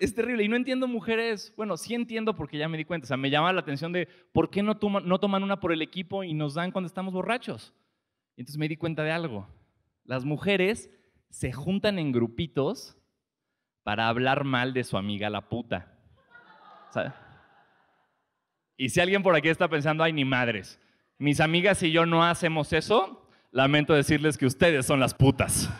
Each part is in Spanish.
Es, terrible. Y no entiendo mujeres. Bueno, sí entiendo porque ya me di cuenta. O sea, me llama la atención de por qué no, toman, no toman una por el equipo y nos dan cuando estamos borrachos. Y entonces me di cuenta de algo. Las mujeres se juntan en grupitos para hablar mal de su amiga la puta. Y si alguien por aquí está pensando, ay, ni madres, mis amigas y yo no hacemos eso, lamento decirles que ustedes son las putas.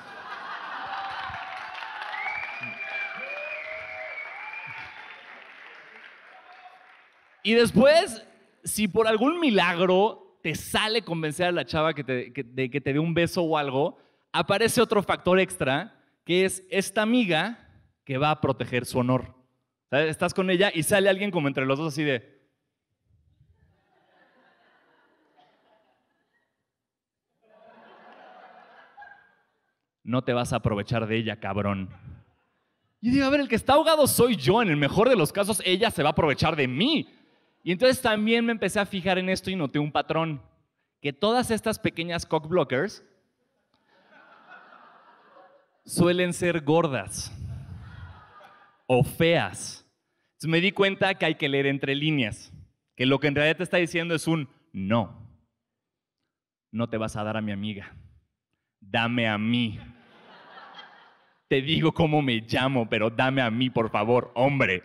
Y después, si por algún milagro te sale convencer a la chava que te, de que te dé un beso o algo, aparece otro factor extra, que es esta amiga que va a proteger su honor. Estás con ella y sale alguien como entre los dos así de... No te vas a aprovechar de ella, cabrón. Y digo, a ver, el que está ahogado soy yo. En el mejor de los casos, ella se va a aprovechar de mí. Y entonces también me empecé a fijar en esto y noté un patrón, que todas estas pequeñas cockblockers suelen ser gordas o feas. Entonces me di cuenta que hay que leer entre líneas, que lo que en realidad te está diciendo es un no. No te vas a dar a mi amiga. Dame a mí. Te digo cómo me llamo, pero dame a mí, por favor, hombre.